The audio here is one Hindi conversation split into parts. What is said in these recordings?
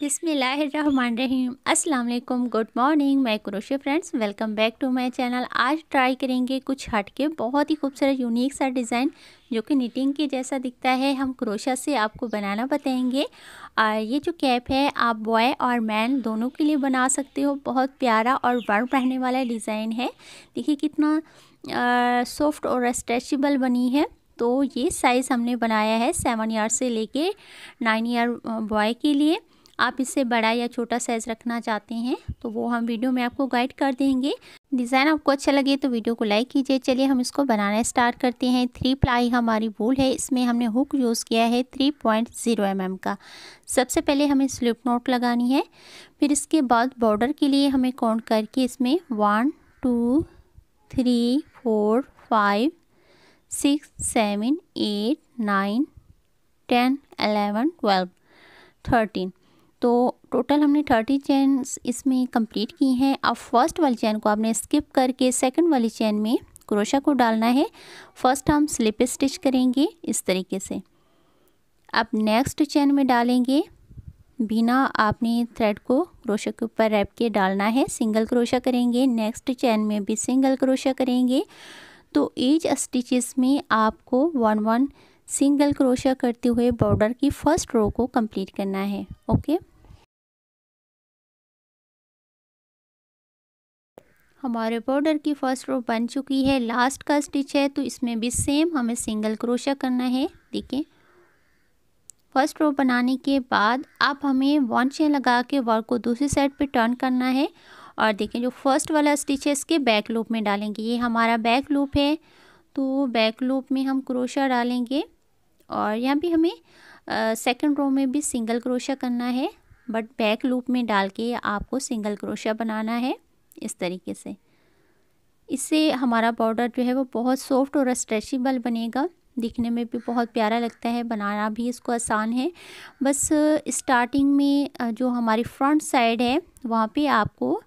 बिसमीम अस्सलाम गुड मॉर्निंग मैं crochet friends welcome back to my channel आज ट्राई करेंगे कुछ हट के बहुत ही खूबसूरत यूनिक सा डिज़ाइन जो कि निटिंग के जैसा दिखता है हम क्रोशा से आपको बनाना बताएंगे और ये जो कैप है आप बॉय और मैन दोनों के लिए बना सकते हो बहुत प्यारा और वर्म पहनने वाला डिज़ाइन है देखिए कितना सॉफ्ट और स्ट्रेचबल बनी है तो ये साइज़ हमने बनाया है सेवन ईयर से लेके नाइन ईयर बॉय के लिए आप इससे बड़ा या छोटा साइज़ रखना चाहते हैं तो वो हम वीडियो में आपको गाइड कर देंगे डिज़ाइन आपको अच्छा लगे तो वीडियो को लाइक कीजिए चलिए हम इसको बनाना स्टार्ट करते हैं थ्री प्लाई हमारी वूल है इसमें हमने हुक यूज़ किया है three point zero M M का सबसे पहले हमें स्लिप नोट लगानी है फिर इसके बाद बॉर्डर के लिए हमें काउंट करके इसमें one two three four five six seven eight nine ten eleven twelve thirteen तो टोटल हमने थर्टी चैन इसमें कंप्लीट की हैं अब फर्स्ट वाली चैन को आपने स्किप करके सेकंड वाली चैन में क्रोशा को डालना है फर्स्ट हम स्लिप स्टिच करेंगे इस तरीके से अब नेक्स्ट चैन में डालेंगे बिना आपने थ्रेड को क्रोशा के ऊपर रैप के डालना है सिंगल क्रोशा करेंगे नेक्स्ट चैन में भी सिंगल क्रोशा करेंगे तो एज स्टिचेस में आपको वन वन सिंगल क्रोशा करते हुए बॉर्डर की फर्स्ट रो को कंप्लीट करना है ओके हमारे बॉर्डर की फर्स्ट रो बन चुकी है लास्ट का स्टिच है तो इसमें भी सेम हमें सिंगल क्रोशा करना है देखिए फर्स्ट रो बनाने के बाद आप हमें वन चेन लगा के वर्क को दूसरी साइड पे टर्न करना है और देखें जो फर्स्ट वाला स्टिच है इसके बैक लूप में डालेंगे ये हमारा बैक लूप है तो बैक लूप में हम क्रोशा डालेंगे और यहाँ भी हमें सेकंड रो में भी सिंगल क्रोशा करना है बट बैक लूप में डाल के आपको सिंगल क्रोशा बनाना है इस तरीके से इससे हमारा बॉर्डर जो है वो बहुत सॉफ्ट और स्ट्रेचेबल बनेगा दिखने में भी बहुत प्यारा लगता है बनाना भी इसको आसान है बस स्टार्टिंग में जो हमारी फ्रंट साइड है वहाँ पे आपको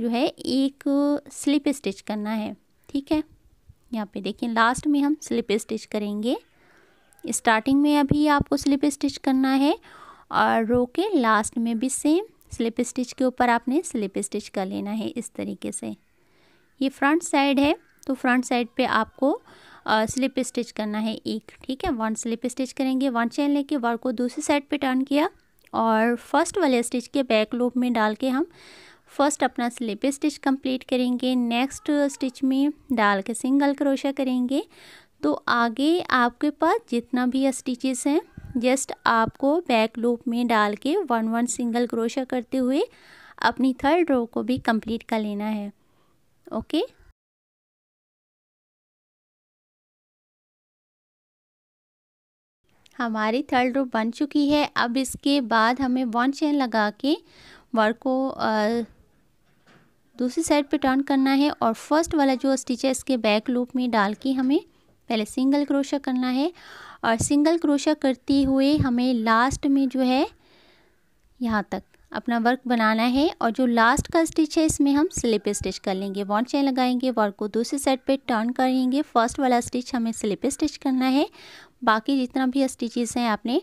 जो है एक स्लिप स्टिच करना है ठीक है यहाँ पे देखिए लास्ट में हम स्लिप स्टिच करेंगे स्टार्टिंग में अभी आपको स्लिप स्टिच करना है और रो के लास्ट में भी सेम स्लिप स्टिच के ऊपर आपने स्लिप स्टिच कर लेना है इस तरीके से ये फ्रंट साइड है तो फ्रंट साइड पे आपको स्लिप स्टिच करना है एक ठीक है वन स्लिप स्टिच करेंगे वन चेन लेके वर्क को दूसरी साइड पे टर्न किया और फर्स्ट वाले स्टिच के बैक लूप में डाल के हम फर्स्ट अपना स्लिप स्टिच कंप्लीट करेंगे नेक्स्ट स्टिच में डाल के सिंगल क्रोशा करेंगे तो आगे आपके पास जितना भी स्टिचेस हैं जस्ट आपको बैक लूप में डाल के वन वन सिंगल क्रोशा करते हुए अपनी थर्ड रो को भी कंप्लीट कर लेना है ओके हमारी थर्ड रो बन चुकी है अब इसके बाद हमें वन चेन लगा के वर्क को दूसरी साइड पे टर्न करना है और फर्स्ट वाला जो स्टिच है इसके बैक लूप में डाल के हमें पहले सिंगल क्रोशा करना है और सिंगल क्रोशा करते हुए हमें लास्ट में जो है यहाँ तक अपना वर्क बनाना है और जो लास्ट का स्टिच है इसमें हम स्लिप स्टिच कर लेंगे वॉन्ट चैन लगाएंगे वर्क को दूसरे साइड पे टर्न करेंगे फर्स्ट वाला स्टिच हमें स्लिप स्टिच करना है बाकी जितना भी स्टिचेस हैं आपने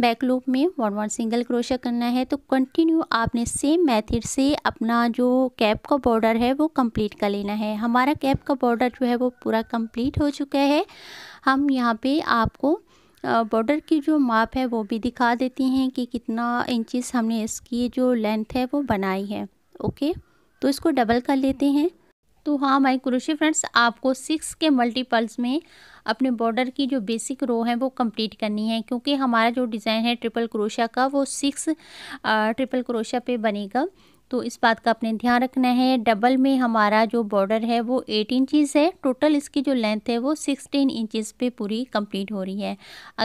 बैक लूप में वन वन सिंगल क्रोशा करना है तो कंटिन्यू आपने सेम मेथड से अपना जो कैप का बॉर्डर है वो कंप्लीट कर लेना है हमारा कैप का बॉर्डर जो है वो पूरा कंप्लीट हो चुका है हम यहाँ पे आपको बॉर्डर की जो माप है वो भी दिखा देती हैं कि कितना इंचिस हमने इसकी जो लेंथ है वो बनाई है ओके तो इसको डबल कर लेते हैं तो हाँ माई क्रोशे फ्रेंड्स आपको सिक्स के मल्टीपल्स में अपने बॉर्डर की जो बेसिक रो है वो कंप्लीट करनी है क्योंकि हमारा जो डिज़ाइन है ट्रिपल क्रोशा का वो सिक्स ट्रिपल क्रोशा पे बनेगा तो इस बात का अपने ध्यान रखना है डबल में हमारा जो बॉर्डर है वो एट इंचज़ है टोटल इसकी जो लेंथ है वो सिक्सटीन इंचज़ पे पूरी कंप्लीट हो रही है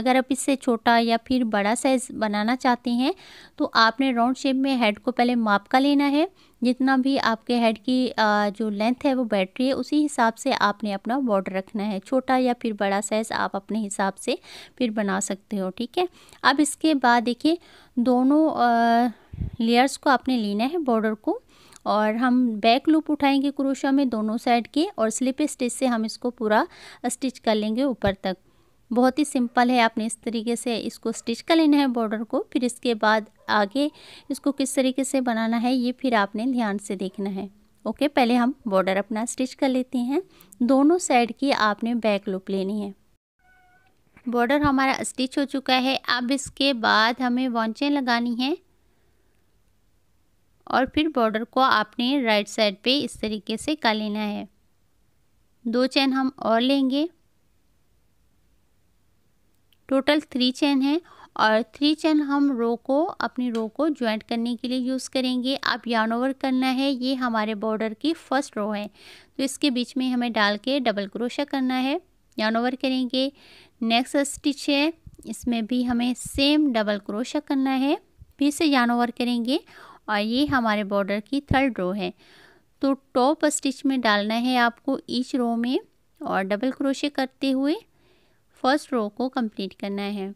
अगर आप इससे छोटा या फिर बड़ा साइज़ बनाना चाहते हैं तो आपने राउंड शेप में हेड को पहले माप का लेना है जितना भी आपके हेड की जो लेंथ है वो बैटरी है उसी हिसाब से आपने अपना बॉर्डर रखना है छोटा या फिर बड़ा साइज़ आप अपने हिसाब से फिर बना सकते हो ठीक है अब इसके बाद देखिए दोनों लेयर्स को आपने लेना है बॉर्डर को और हम बैक लूप उठाएंगे क्रोशा में दोनों साइड के और स्लिप स्टिच से हम इसको पूरा स्टिच कर लेंगे ऊपर तक बहुत ही सिंपल है आपने इस तरीके से इसको स्टिच कर लेना है बॉर्डर को फिर इसके बाद आगे इसको किस तरीके से बनाना है ये फिर आपने ध्यान से देखना है ओके पहले हम बॉर्डर अपना स्टिच कर लेते हैं दोनों साइड की आपने बैक लुक लेनी है बॉर्डर हमारा स्टिच हो चुका है अब इसके बाद हमें वॉन्चें लगानी है और फिर बॉर्डर को आपने राइट साइड पे इस तरीके से कर लेना है दो चैन हम और लेंगे टोटल थ्री चैन है और थ्री चैन हम रो को अपनी रो को ज्वाइंट करने के लिए यूज़ करेंगे आप यान ओवर करना है ये हमारे बॉर्डर की फर्स्ट रो है तो इसके बीच में हमें डाल के डबल क्रोशा करना है यान ओवर करेंगे नेक्स्ट स्टिच है इसमें भी हमें सेम डबल क्रोशा करना है फिर से यान ओवर करेंगे और ये हमारे बॉर्डर की थर्ड रो है तो टॉप स्टिच में डालना है आपको ईच रो में और डबल क्रोशे करते हुए फर्स्ट रो को कंप्लीट करना है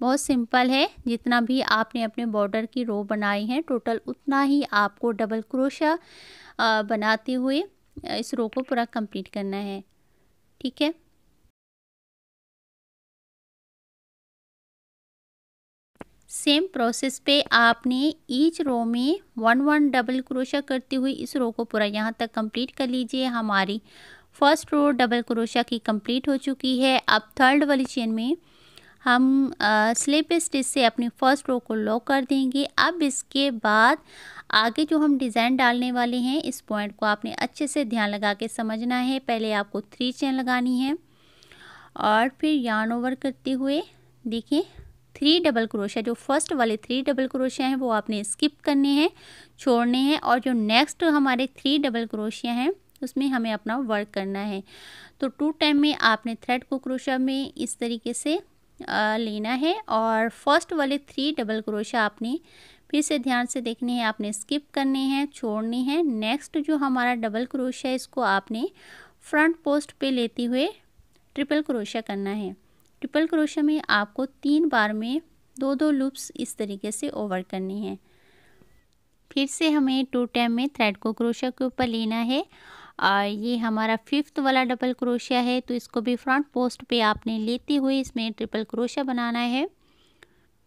बहुत सिंपल है जितना भी आपने अपने बॉर्डर की रो बनाई है टोटल उतना ही आपको डबल क्रोशा बनाते हुए इस रो को पूरा कंप्लीट करना है ठीक है सेम प्रोसेस पे आपने ईच रो में वन वन डबल क्रोशा करते हुए इस रो को पूरा यहाँ तक कंप्लीट कर लीजिए हमारी फर्स्ट रो डबल क्रोशा की कंप्लीट हो चुकी है अब थर्ड वाली चेन में हम स्लिप स्टिच से अपनी फर्स्ट रो को लॉक कर देंगे अब इसके बाद आगे जो हम डिज़ाइन डालने वाले हैं इस पॉइंट को आपने अच्छे से ध्यान लगा के समझना है पहले आपको थ्री चेन लगानी है और फिर यान ओवर करते हुए देखिए थ्री डबल क्रोशा जो फर्स्ट वाले थ्री डबल क्रोशिया हैं वो आपने स्किप करने हैं छोड़ने हैं और जो नेक्स्ट हमारे थ्री डबल क्रोशिया हैं उसमें हमें अपना वर्क करना है तो टू टाइम में आपने थ्रेड को क्रोशा में इस तरीके से लेना है और फर्स्ट वाले थ्री डबल क्रोशा आपने फिर से ध्यान से देखने हैं आपने स्किप करने हैं छोड़ने हैं नेक्स्ट जो हमारा डबल क्रोशा है इसको आपने फ्रंट पोस्ट पे लेते हुए ट्रिपल क्रोशा करना है ट्रिपल क्रोशा में आपको तीन बार में दो दो लूप्स इस तरीके से ओवर करनी है फिर से हमें टू टैम में थ्रेड को क्रोशा के ऊपर लेना है और ये हमारा फिफ्थ वाला डबल क्रोशिया है तो इसको भी फ्रंट पोस्ट पे आपने लेते हुए इसमें ट्रिपल क्रोशिया बनाना है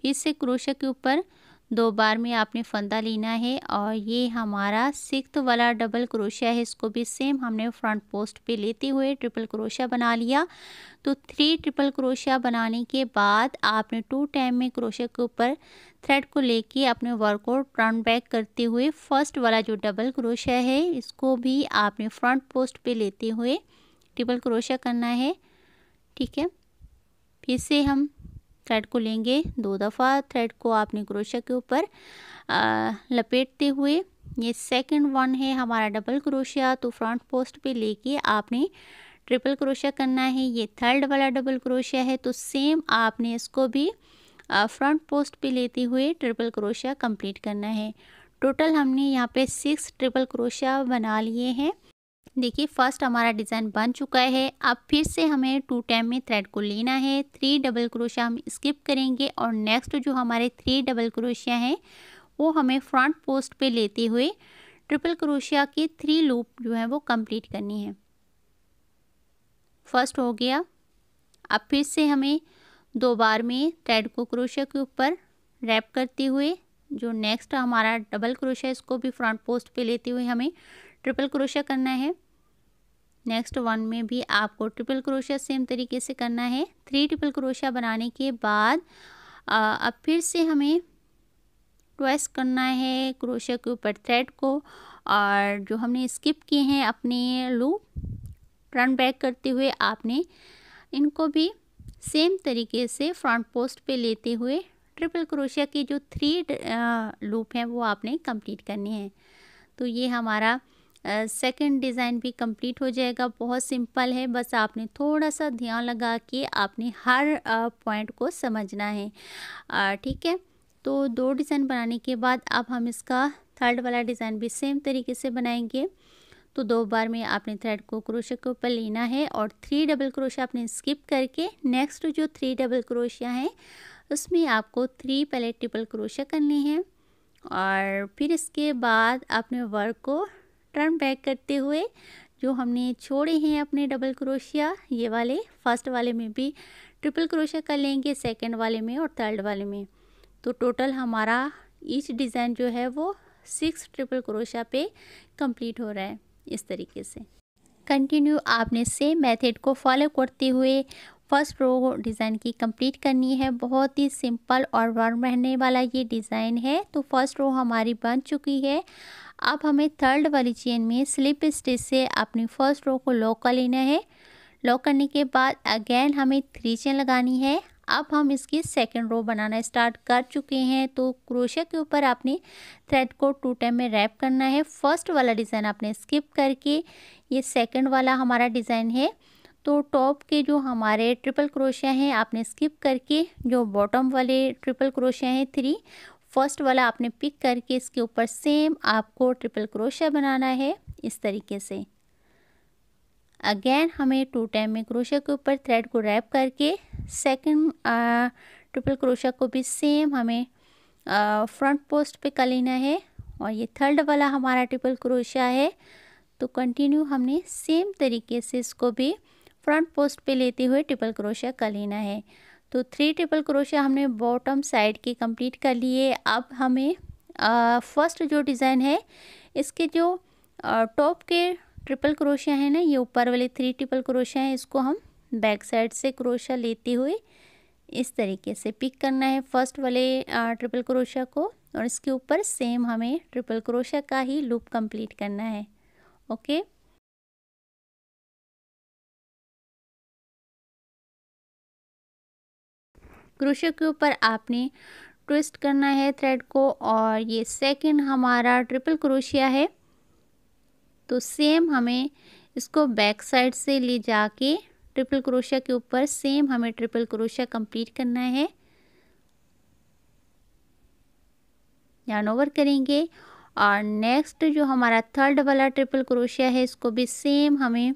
फिर से क्रोशिया के ऊपर दो बार में आपने फंदा लेना है और ये हमारा सिक्स वाला डबल क्रोशिया है इसको भी सेम हमने फ्रंट पोस्ट पे लेते हुए ट्रिपल क्रोशिया बना लिया तो थ्री ट्रिपल क्रोशिया बनाने के बाद आपने टू टाइम में क्रोशिया के ऊपर थ्रेड को लेके अपने वर्क को टर्न बैक करते हुए फर्स्ट वाला जो डबल क्रोशिया है इसको भी आपने फ्रंट पोस्ट पर लेते हुए ट्रिपल क्रोशिया करना है ठीक है फिर से हम थ्रेड को लेंगे दो दफ़ा थ्रेड को आपने क्रोशा के ऊपर लपेटते हुए ये सेकंड वन है हमारा डबल क्रोशिया तो फ्रंट पोस्ट पे लेके आपने ट्रिपल क्रोशिया करना है ये थर्ड वाला डबल क्रोशिया है तो सेम आपने इसको भी फ्रंट पोस्ट पे लेते हुए ट्रिपल क्रोशिया कंप्लीट करना है टोटल हमने यहाँ पे सिक्स ट्रिपल क्रोशिया बना लिए हैं देखिए फर्स्ट हमारा डिज़ाइन बन चुका है अब फिर से हमें टू टाइम में थ्रेड को लेना है थ्री डबल क्रोशिया हम स्किप करेंगे और नेक्स्ट जो हमारे थ्री डबल क्रोशिया हैं वो हमें फ्रंट पोस्ट पे लेते हुए ट्रिपल क्रोशिया के थ्री लूप जो है वो कंप्लीट करनी है फर्स्ट हो गया अब फिर से हमें दो बार में थ्रेड को क्रोशिया के ऊपर रैप करते हुए जो नेक्स्ट हमारा डबल क्रोशिया इसको भी फ्रंट पोस्ट पर लेते हुए हमें ट्रिपल क्रोशिया करना है नेक्स्ट वन में भी आपको ट्रिपल क्रोशिया सेम तरीके से करना है थ्री ट्रिपल क्रोशिया बनाने के बाद अब फिर से हमें ट्वेस करना है क्रोशिया के ऊपर थ्रेड को और जो हमने स्किप किए हैं अपने लूप रन बैक करते हुए आपने इनको भी सेम तरीके से फ्रंट पोस्ट पे लेते हुए ट्रिपल क्रोशिया के जो थ्री लूप हैं वो आपने कंप्लीट करनी है तो ये हमारा सेकंड डिज़ाइन भी कंप्लीट हो जाएगा बहुत सिंपल है बस आपने थोड़ा सा ध्यान लगा के आपने हर पॉइंट को समझना है ठीक है तो दो डिज़ाइन बनाने के बाद अब हम इसका थर्ड वाला डिज़ाइन भी सेम तरीके से बनाएंगे तो दो बार में आपने थ्रेड को क्रोशे के ऊपर लेना है और थ्री डबल क्रोशिया आपने स्किप करके नेक्स्ट जो थ्री डबल क्रोशिया हैं उसमें आपको थ्री पहले ट्रिपल क्रोशिया करनी है और फिर इसके बाद आपने वर्क को टर्न बैक करते हुए जो हमने छोड़े हैं अपने डबल क्रोशिया ये वाले फर्स्ट वाले में भी ट्रिपल क्रोशिया कर लेंगे सेकंड वाले में और थर्ड वाले में तो टोटल हमारा ईच डिज़ाइन जो है वो सिक्स ट्रिपल क्रोशिया पे कंप्लीट हो रहा है इस तरीके से कंटिन्यू आपने सेम मेथड को फॉलो करते हुए फर्स्ट रो डिज़ाइन की कंप्लीट करनी है बहुत ही सिंपल और वर्म रहने वाला ये डिज़ाइन है तो फर्स्ट रो हमारी बन चुकी है अब हमें थर्ड वाली चेन में स्लिप स्टिच से अपनी फर्स्ट रो को लॉक कर लेना है लॉक करने के बाद अगेन हमें थ्री चेन लगानी है अब हम इसकी सेकेंड रो बनाना स्टार्ट कर चुके हैं तो क्रोशिया के ऊपर आपने थ्रेड को टू टाइम में रैप करना है फर्स्ट वाला डिज़ाइन आपने स्किप करके ये सेकेंड वाला हमारा डिज़ाइन है तो टॉप के जो हमारे ट्रिपल क्रोशिया हैं आपने स्किप करके जो बॉटम वाले ट्रिपल क्रोशिया हैं थ्री फर्स्ट वाला आपने पिक करके इसके ऊपर सेम आपको ट्रिपल क्रोशा बनाना है इस तरीके से अगेन हमें टू टाइम में क्रोशा के ऊपर थ्रेड को रैप करके सेकंड ट्रिपल क्रोशा को भी सेम हमें फ्रंट पोस्ट पे कर लेना है और ये थर्ड वाला हमारा ट्रिपल क्रोशा है तो कंटिन्यू हमने सेम तरीके से इसको भी फ्रंट पोस्ट पे लेते हुए ट्रिपल क्रोशा कर लेना है तो थ्री ट्रिपल क्रोशिया हमने बॉटम साइड की कंप्लीट कर लिए अब हमें फर्स्ट जो डिज़ाइन है इसके जो टॉप के ट्रिपल क्रोशिया है ना ये ऊपर वाले थ्री ट्रिपल क्रोशिया हैं इसको हम बैक साइड से क्रोशिया लेते हुए इस तरीके से पिक करना है फर्स्ट वाले ट्रिपल क्रोशिया को और इसके ऊपर सेम हमें ट्रिपल क्रोशिया का ही लूप कंप्लीट करना है ओके क्रोशे के ऊपर आपने ट्विस्ट करना है थ्रेड को और ये सेकंड हमारा ट्रिपल क्रोशिया है तो सेम हमें इसको बैक साइड से ले जाके ट्रिपल क्रोशिया के ऊपर सेम हमें ट्रिपल क्रोशिया कंप्लीट करना है यान ओवर करेंगे और नेक्स्ट जो हमारा थर्ड वाला ट्रिपल क्रोशिया है इसको भी सेम हमें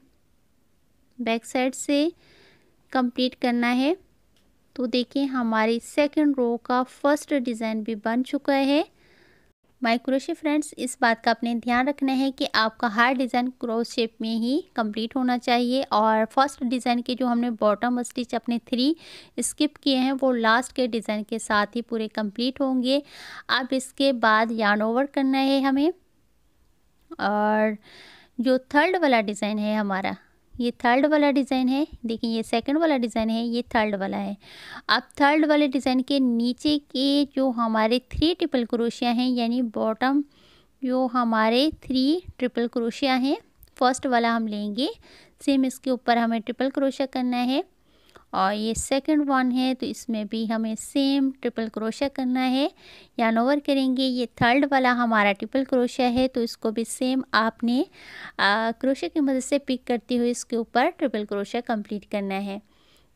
बैक साइड से कंप्लीट करना है तो देखिए हमारी सेकंड रो का फर्स्ट डिज़ाइन भी बन चुका है माइक्रोशे फ्रेंड्स इस बात का अपने ध्यान रखना है कि आपका हर डिज़ाइन क्रॉस शेप में ही कंप्लीट होना चाहिए और फर्स्ट डिज़ाइन के जो हमने बॉटम स्टिच अपने थ्री स्किप किए हैं वो लास्ट के डिज़ाइन के साथ ही पूरे कंप्लीट होंगे अब इसके बाद यान ओवर करना है हमें और जो थर्ड वाला डिज़ाइन है हमारा ये थर्ड वाला डिज़ाइन है देखिए ये सेकंड वाला डिज़ाइन है ये थर्ड वाला है अब थर्ड वाले डिज़ाइन के नीचे के जो हमारे थ्री ट्रिपल क्रोशिया हैं यानी बॉटम जो हमारे थ्री ट्रिपल क्रोशिया हैं फर्स्ट वाला हम लेंगे सेम इसके ऊपर हमें ट्रिपल क्रोशिया करना है और ये सेकंड वन है तो इसमें भी हमें सेम ट्रिपल क्रोशा करना है यान ओवर करेंगे ये थर्ड वाला हमारा ट्रिपल क्रोशा है तो इसको भी सेम आपने क्रोशा की मदद से पिक करते हुए इसके ऊपर ट्रिपल क्रोशा कंप्लीट करना है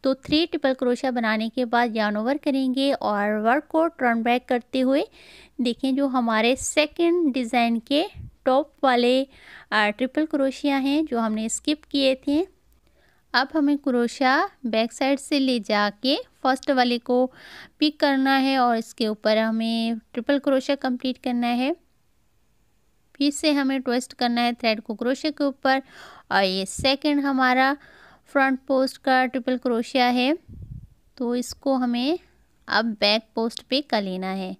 तो थ्री ट्रिपल क्रोशा बनाने के बाद यान ओवर करेंगे और वर्क को टर्न बैक करते हुए देखें जो हमारे सेकंड डिज़ाइन के टॉप वाले ट्रिपल क्रोशिया हैं जो हमने स्किप किए थे अब हमें क्रोशा बैक साइड से ले जाके फर्स्ट वाले को पिक करना है और इसके ऊपर हमें ट्रिपल क्रोशा कंप्लीट करना है फिर से हमें ट्विस्ट करना है थ्रेड को क्रोशे के ऊपर और ये सेकंड हमारा फ्रंट पोस्ट का ट्रिपल क्रोशिया है तो इसको हमें अब बैक पोस्ट पे कर लेना है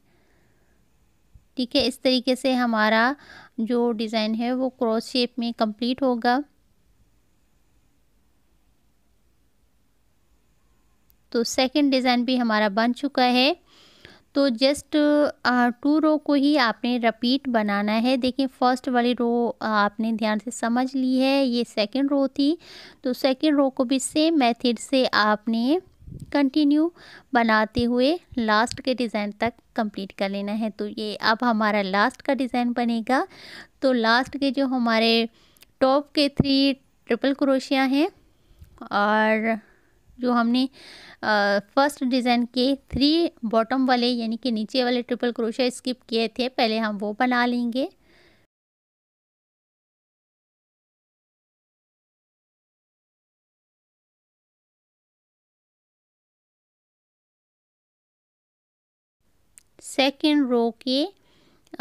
ठीक है इस तरीके से हमारा जो डिज़ाइन है वो क्रॉस शेप में कंप्लीट होगा तो सेकंड डिज़ाइन भी हमारा बन चुका है तो जस्ट टू रो को ही आपने रिपीट बनाना है देखिए फर्स्ट वाली रो आपने ध्यान से समझ ली है ये सेकंड रो थी तो सेकंड रो को भी सेम मेथड से आपने कंटिन्यू बनाते हुए लास्ट के डिज़ाइन तक कंप्लीट कर लेना है तो ये अब हमारा लास्ट का डिज़ाइन बनेगा तो लास्ट के जो हमारे टॉप के थ्री ट्रिपल क्रोशिया हैं और जो हमने फर्स्ट डिज़ाइन के थ्री बॉटम वाले यानी कि नीचे वाले ट्रिपल क्रोशिया स्किप किए थे पहले हम वो बना लेंगे सेकेंड रो के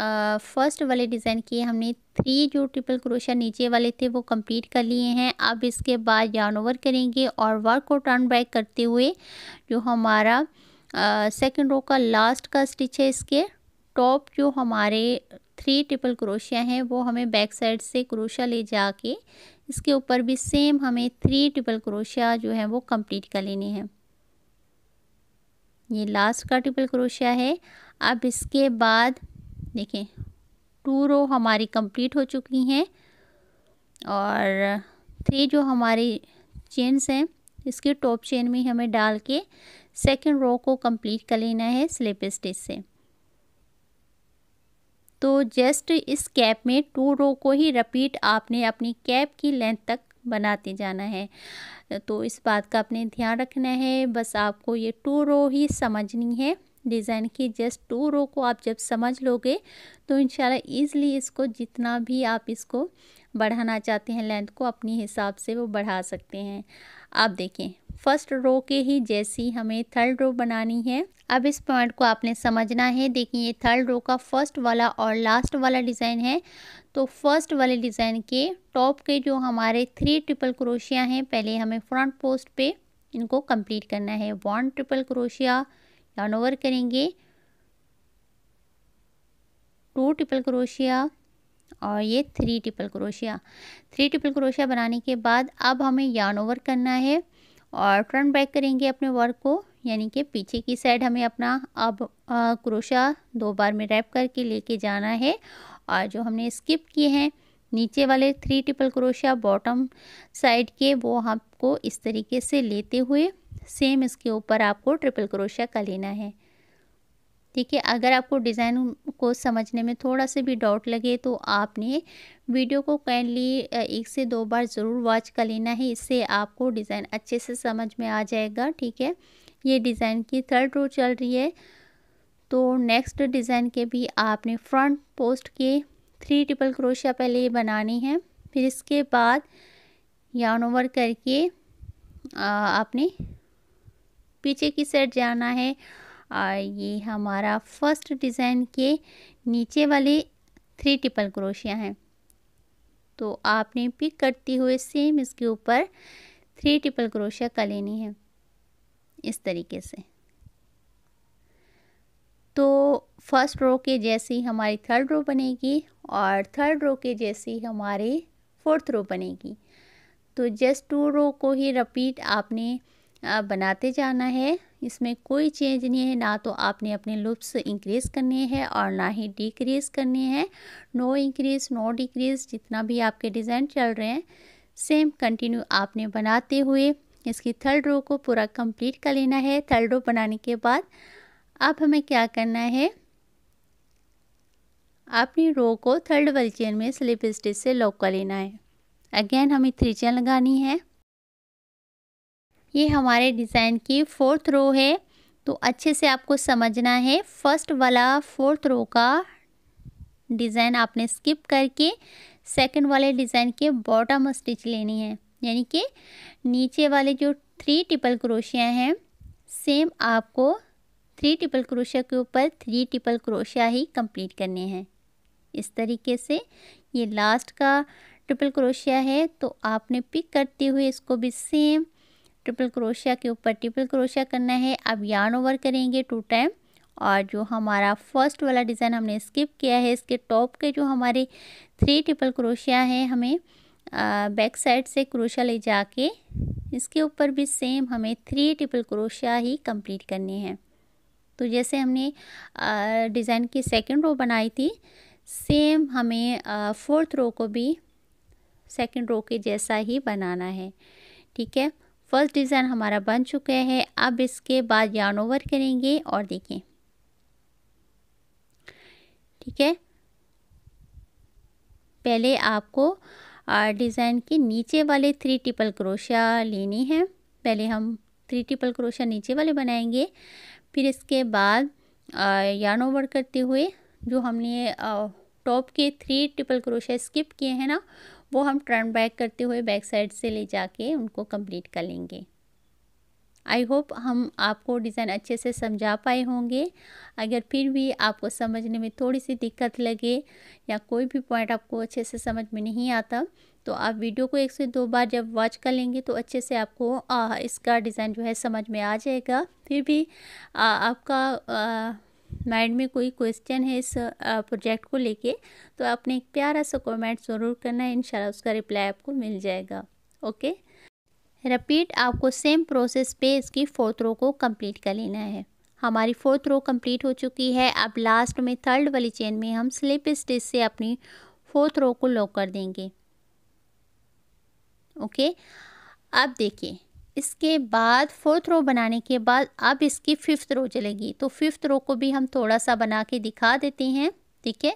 फर्स्ट वाले डिज़ाइन किए हमने थ्री जो ट्रिपल क्रोशिया नीचे वाले थे वो कंप्लीट कर लिए हैं अब इसके बाद जान ओवर करेंगे और वर्क को टर्न बैक करते हुए जो हमारा सेकंड रो का लास्ट का स्टिच है इसके टॉप जो हमारे थ्री ट्रिपल क्रोशिया हैं वो हमें बैक साइड से क्रोशिया ले जाके इसके ऊपर भी सेम हमें थ्री ट्रिपल क्रोशिया जो है वो कंप्लीट कर लेने हैं ये लास्ट का ट्रिपल क्रोशिया है अब इसके बाद देखें टू रो हमारी कंप्लीट हो चुकी हैं और थ्री जो हमारी चेन्स हैं इसके टॉप चेन में हमें डाल के सेकेंड रो को कंप्लीट कर लेना है स्लिप स्टिच से तो जस्ट इस कैप में टू रो को ही रिपीट आपने अपनी कैप की लेंथ तक बनाते जाना है तो इस बात का आपने ध्यान रखना है बस आपको ये टू रो ही समझनी है डिज़ाइन की जस्ट टू रो को आप जब समझ लोगे तो इन ईज़िली इसको जितना भी आप इसको बढ़ाना चाहते हैं लेंथ को अपने हिसाब से वो बढ़ा सकते हैं आप देखें फर्स्ट रो के ही जैसी हमें थर्ड रो बनानी है अब इस पॉइंट को आपने समझना है देखिए ये थर्ड रो का फर्स्ट वाला और लास्ट वाला डिज़ाइन है तो फर्स्ट वाले डिज़ाइन के टॉप के जो हमारे थ्री ट्रिपल क्रोशिया हैं पहले हमें फ्रंट पोस्ट पे इनको कंप्लीट करना है one triple crochet down over करेंगे टू ट्रिपल क्रोशिया और ये three triple crochet three triple crochet बनाने के बाद अब हमें यान ओवर करना है और फ्रंट बैक करेंगे अपने वर्क को यानी कि पीछे की साइड हमें अपना अब क्रोशा दो बार में रैप करके लेके जाना है और जो हमने स्किप किए हैं नीचे वाले three triple crochet bottom side के वो आपको इस तरीके से लेते हुए सेम इसके ऊपर आपको ट्रिपल क्रोशिया का लेना है ठीक है अगर आपको डिज़ाइन को समझने में थोड़ा सा भी डाउट लगे तो आपने वीडियो को काइंडली एक से दो बार ज़रूर वॉच कर लेना है इससे आपको डिज़ाइन अच्छे से समझ में आ जाएगा ठीक है ये डिज़ाइन की थर्ड रो चल रही है तो नेक्स्ट डिज़ाइन के भी आपने फ्रंट पोस्ट के थ्री ट्रिपल क्रोशिया पहले बनानी है फिर इसके बाद यान ओवर करके आपने पीछे की साइड जाना है और ये हमारा फर्स्ट डिज़ाइन के नीचे वाले थ्री टिपल क्रोशिया हैं तो आपने पिक करते हुए सेम इसके ऊपर थ्री टिपल क्रोशिया कर लेनी है इस तरीके से तो फर्स्ट रो के जैसी हमारी थर्ड रो बनेगी और थर्ड रो के जैसी हमारी फोर्थ रो बनेगी तो जस्ट टू रो को ही रिपीट आपने बनाते जाना है इसमें कोई चेंज नहीं है ना तो आपने अपने लुप्स इंक्रीज़ करने हैं और ना ही डिक्रीज़ करने हैं नो इंक्रीज़ नो डिक्रीज़ जितना भी आपके डिज़ाइन चल रहे हैं सेम कंटिन्यू आपने बनाते हुए इसकी थर्ड रो को पूरा कंप्लीट कर लेना है थर्ड रो बनाने के बाद अब हमें क्या करना है आपने रो को थर्ड वाली चेन में स्लिप स्टिच से लॉक कर लेना है अगेन हमें थ्री चेन लगानी है ये हमारे डिज़ाइन की फोर्थ रो है तो अच्छे से आपको समझना है फर्स्ट वाला फोर्थ रो का डिज़ाइन आपने स्किप करके सेकंड वाले डिज़ाइन के बॉटम स्टिच लेनी है यानी कि नीचे वाले जो थ्री टिपल क्रोशिया हैं सेम आपको थ्री टिपल क्रोशिया के ऊपर थ्री टिपल क्रोशिया ही कंप्लीट करने हैं इस तरीके से ये लास्ट का ट्रिपल क्रोशिया है तो आपने पिक करते हुए इसको भी सेम ट्रिपल क्रोशिया के ऊपर ट्रिपल क्रोशिया करना है अब यार्न ओवर करेंगे टू टाइम और जो हमारा फर्स्ट वाला डिज़ाइन हमने स्किप किया है इसके टॉप के जो हमारे थ्री ट्रिपल क्रोशिया हैं हमें बैक साइड से क्रोशिया ले जाके इसके ऊपर भी सेम हमें थ्री ट्रिपल क्रोशिया ही कंप्लीट करनी है तो जैसे हमने डिज़ाइन की सेकंड रो बनाई थी सेम हमें फोर्थ रो को भी सेकंड रो के जैसा ही बनाना है ठीक है फर्स्ट डिज़ाइन हमारा बन चुका है अब इसके बाद यार्न ओवर करेंगे और देखें ठीक है पहले आपको डिज़ाइन के नीचे वाले थ्री टिपल क्रोशा लेनी है पहले हम थ्री टिपल क्रोशा नीचे वाले बनाएंगे फिर इसके बाद यार्न ओवर करते हुए जो हमने टॉप के थ्री ट्रिपल क्रोशा स्किप किए हैं ना वो हम टर्न बैक करते हुए बैक साइड से ले जाके उनको कंप्लीट कर लेंगे आई होप हम आपको डिज़ाइन अच्छे से समझा पाए होंगे अगर फिर भी आपको समझने में थोड़ी सी दिक्कत लगे या कोई भी पॉइंट आपको अच्छे से समझ में नहीं आता तो आप वीडियो को एक से दो बार जब वॉच कर लेंगे तो अच्छे से आपको आ, इसका डिज़ाइन जो है समझ में आ जाएगा फिर भी आ, आपका आ, माइंड में कोई क्वेश्चन है इस प्रोजेक्ट को लेके तो आपने एक प्यारा सा कमेंट ज़रूर करना है इंशाल्लाह उसका रिप्लाई आपको मिल जाएगा ओके रिपीट आपको सेम प्रोसेस पे इसकी फोर्थ रो को कंप्लीट कर लेना है हमारी फोर्थ रो कंप्लीट हो चुकी है अब लास्ट में थर्ड वाली चेन में हम स्लिप स्टिच से अपनी फोर्थ रो को लॉक कर देंगे ओके अब देखिए इसके बाद फोर्थ रो बनाने के बाद अब इसकी फिफ्थ रो चलेगी तो फिफ्थ रो को भी हम थोड़ा सा बना के दिखा देते हैं ठीक है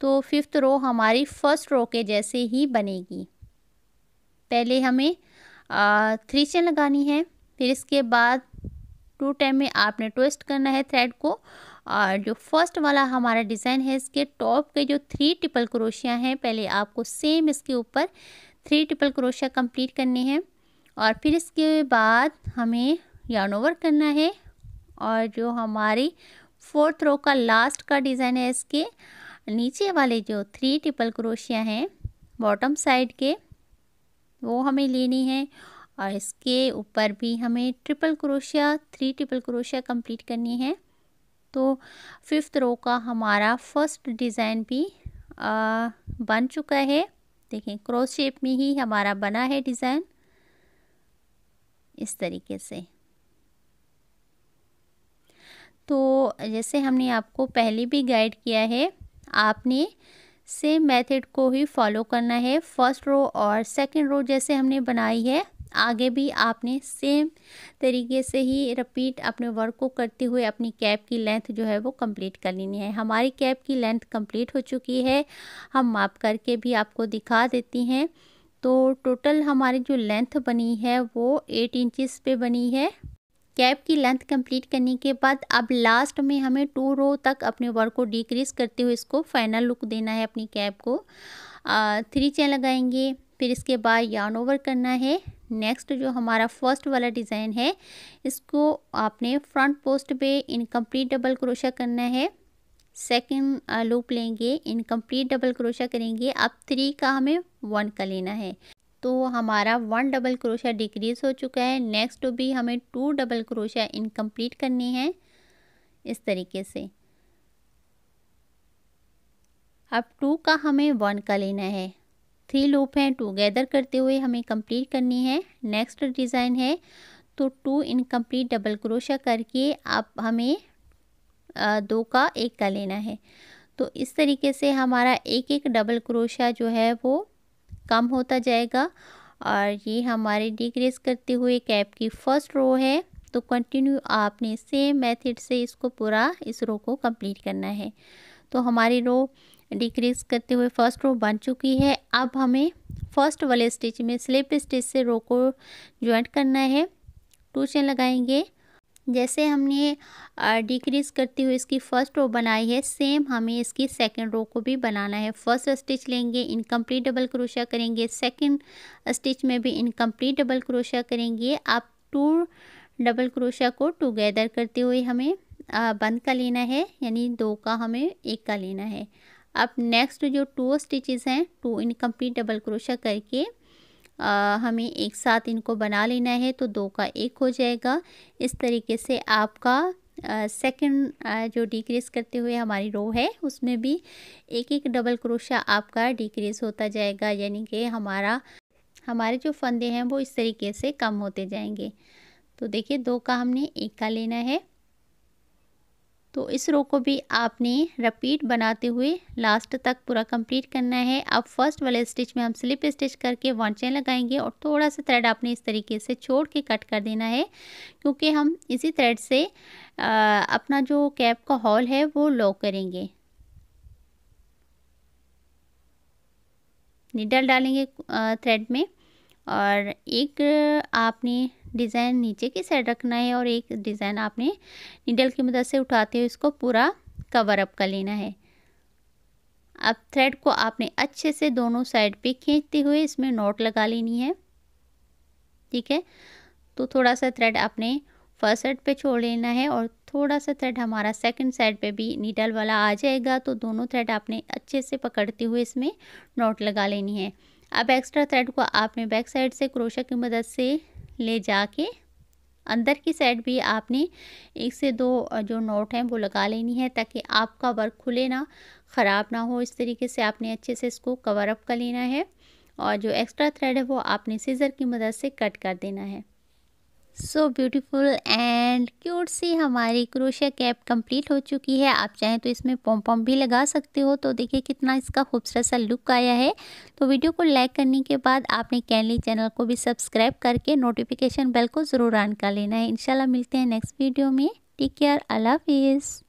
तो फिफ्थ रो हमारी फर्स्ट रो के जैसे ही बनेगी पहले हमें थ्री चेन लगानी है फिर इसके बाद टू टाइम में आपने ट्विस्ट करना है थ्रेड को और जो फर्स्ट वाला हमारा डिज़ाइन है इसके टॉप के जो थ्री ट्रिपल क्रोशिया हैं पहले आपको सेम इसके ऊपर थ्री ट्रिपल क्रोशिया कंप्लीट करने हैं और फिर इसके बाद हमें यार्न ओवर करना है और जो हमारी फोर्थ रो का लास्ट का डिज़ाइन है इसके नीचे वाले जो थ्री ट्रिपल क्रोशिया हैं बॉटम साइड के वो हमें लेनी है और इसके ऊपर भी हमें ट्रिपल क्रोशिया थ्री ट्रिपल क्रोशिया कंप्लीट करनी है तो फिफ्थ रो का हमारा फर्स्ट डिज़ाइन भी आ, बन चुका है देखें क्रॉस शेप में ही हमारा बना है डिज़ाइन इस तरीके से तो जैसे हमने आपको पहले भी गाइड किया है आपने सेम मेथड को ही फॉलो करना है फर्स्ट रो और सेकंड रो जैसे हमने बनाई है आगे भी आपने सेम तरीके से ही रिपीट अपने वर्क को करते हुए अपनी कैप की लेंथ जो है वो कंप्लीट कर लेनी है हमारी कैप की लेंथ कंप्लीट हो चुकी है हम माप करके भी आपको दिखा देती हैं तो टोटल हमारी जो लेंथ बनी है वो एट इंचेस पे बनी है कैप की लेंथ कंप्लीट करने के बाद अब लास्ट में हमें टू रो तक अपने वर्क को डिक्रीज करते हुए इसको फाइनल लुक देना है अपनी कैप को थ्री चेन लगाएंगे फिर इसके बाद यार्न ओवर करना है नेक्स्ट जो हमारा फर्स्ट वाला डिज़ाइन है इसको आपने फ्रंट पोस्ट पे इनकम्प्लीट डबल क्रोशा करना है सेकेंड लूप uh, लेंगे इनकम्प्लीट डबल क्रोशा करेंगे अब थ्री का हमें वन का लेना है तो हमारा वन डबल क्रोशा डिक्रीज हो चुका है नेक्स्ट भी हमें टू डबल क्रोशा इनकम्प्लीट करनी है इस तरीके से अब टू का हमें वन का लेना है थ्री लूप हैं टूगेदर करते हुए हमें कंप्लीट करनी है नेक्स्ट डिज़ाइन है तो टू इनकम्प्लीट डबल क्रोशा करके अब हमें दो का एक का लेना है तो इस तरीके से हमारा एक एक डबल क्रोशा जो है वो कम होता जाएगा और ये हमारे डिक्रेस करते हुए कैप की फर्स्ट रो है तो कंटिन्यू आपने सेम मेथड से इसको पूरा इस रो को कंप्लीट करना है तो हमारी रो डिक्रेस करते हुए फर्स्ट रो बन चुकी है अब हमें फर्स्ट वाले स्टिच में स्लिप स्टिच से रो को ज्वाइंट करना है टू चेन लगाएंगे जैसे हमने डिक्रीज करते हुए इसकी फ़र्स्ट रो बनाई है सेम हमें इसकी सेकंड रो को भी बनाना है फर्स्ट स्टिच लेंगे इनकम्प्लीट डबल क्रोशा करेंगे सेकंड स्टिच में भी इनकम्प्लीट डबल क्रोशा करेंगे आप टू डबल क्रोशा को टुगेदर करते हुए हमें बंद का लेना है यानी दो का हमें एक का लेना है अब नेक्स्ट जो टू स्टिचेस हैं टू इनकम्प्लीट डबल क्रोशा करके आ, हमें एक साथ इनको बना लेना है तो दो का एक हो जाएगा इस तरीके से आपका सेकंड जो डिक्रीज़ करते हुए हमारी रो है उसमें भी एक एक डबल क्रोशा आपका डिक्रीज़ होता जाएगा यानी कि हमारा हमारे जो फंदे हैं वो इस तरीके से कम होते जाएंगे तो देखिए दो का हमने एक का लेना है तो इस रो को भी आपने रिपीट बनाते हुए लास्ट तक पूरा कंप्लीट करना है अब फर्स्ट वाले स्टिच में हम स्लिप स्टिच करके वन चेन लगाएंगे और थोड़ा सा थ्रेड आपने इस तरीके से छोड़ के कट कर देना है क्योंकि हम इसी थ्रेड से आ, अपना जो कैप का हॉल है वो लॉक करेंगे निडल डालेंगे थ्रेड में और एक आपने डिज़ाइन नीचे की साइड रखना है और एक डिज़ाइन आपने निडल की मदद से उठाते हुए इसको पूरा कवर अप कर लेना है अब थ्रेड को आपने अच्छे से दोनों साइड पे खींचते हुए इसमें नोट लगा लेनी है ठीक है तो थोड़ा सा थ्रेड आपने फर्स्ट साइड पे छोड़ लेना है और थोड़ा सा थ्रेड हमारा सेकंड साइड पे भी नीडल वाला आ जाएगा तो दोनों थ्रेड आपने अच्छे से पकड़ते हुए इसमें नोट लगा लेनी है अब एक्स्ट्रा थ्रेड को आपने बैक साइड से क्रोशा की मदद से ले जाके अंदर की साइड भी आपने एक से दो जो नोट हैं वो लगा लेनी है ताकि आपका वर्क खुले ना ख़राब ना हो इस तरीके से आपने अच्छे से इसको कवर अप कर लेना है और जो एक्स्ट्रा थ्रेड है वो आपने सीज़र की मदद से कट कर देना है सो ब्यूटीफुल एंड क्यूट सी हमारी क्रोशिया कैप कंप्लीट हो चुकी है आप चाहें तो इसमें पॉम पॉम भी लगा सकते हो तो देखिए कितना इसका खूबसूरत सा लुक आया है तो वीडियो को लाइक करने के बाद आपने कैनली चैनल को भी सब्सक्राइब करके नोटिफिकेशन बेल को ज़रूर ऑन कर लेना है इंशाल्लाह मिलते हैं नेक्स्ट वीडियो में टेक केयर अल्लाह हाफिज़